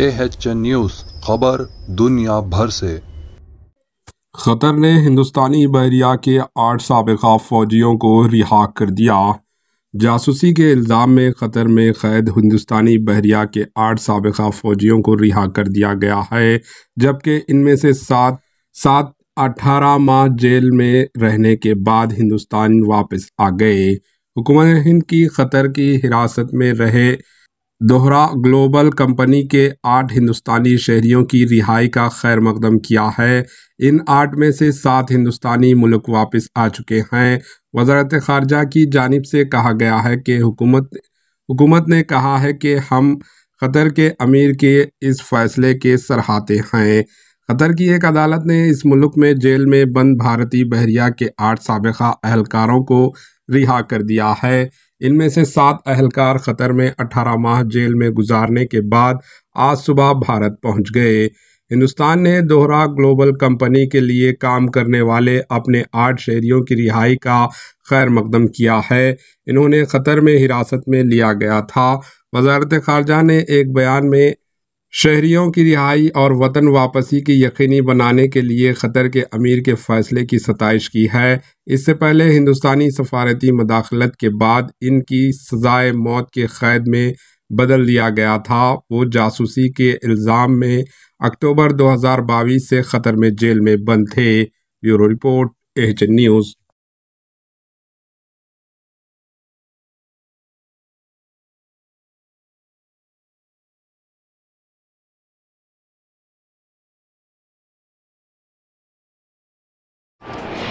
ए news खबर दुनिया भर से खतर ने हिंदुस्तानी बहरिया के आठ सबका फौजियों को रिहा कर दिया जासूसी के इल्ज़ाम में ख़तर में कैद हिंदुस्तानी बहरिया के आठ सबका फ़ौजियों को रिहा कर दिया गया है जबकि इनमें से सात सात अठारह माह जेल में रहने के बाद हिंदुस्तान वापस आ गए हुकूमत हिंद की ख़तर की हिरासत में रहे दोहरा ग्लोबल कंपनी के आठ हिंदुस्तानी शहरियों की रिहाई का खैर मकदम किया है इन आठ में से सात हिंदुस्तानी मुल्क वापस आ चुके हैं वजारत खारजा की जानब से कहा गया है कि हुकूमत हुकूमत ने कहा है कि हम ख़तर के अमीर के इस फैसले के सरहाते हैं ख़तर की एक अदालत ने इस मुल्क में जेल में बंद भारतीय बहरिया के आठ सबका अहलकारों को रिहा कर दिया है इनमें से सात अहलकार खतर में 18 माह जेल में गुजारने के बाद आज सुबह भारत पहुंच गए हिंदुस्तान ने दोहरा ग्लोबल कंपनी के लिए काम करने वाले अपने आठ शहरियों की रिहाई का खैर मकदम किया है इन्होंने खतर में हिरासत में लिया गया था वजारत खारजा ने एक बयान में शहरियों की रिहाई और वतन वापसी की यकीनी बनाने के लिए ख़तर के अमीर के फैसले की सतश की है इससे पहले हिंदुस्तानी सफारती मदाखलत के बाद इनकी सजाए मौत के क़ैद में बदल दिया गया था वो जासूसी के इल्ज़ाम में अक्टूबर बाईस से ख़तर में जेल में बंद थे ब्यूरो रिपोर्ट एच न्यूज़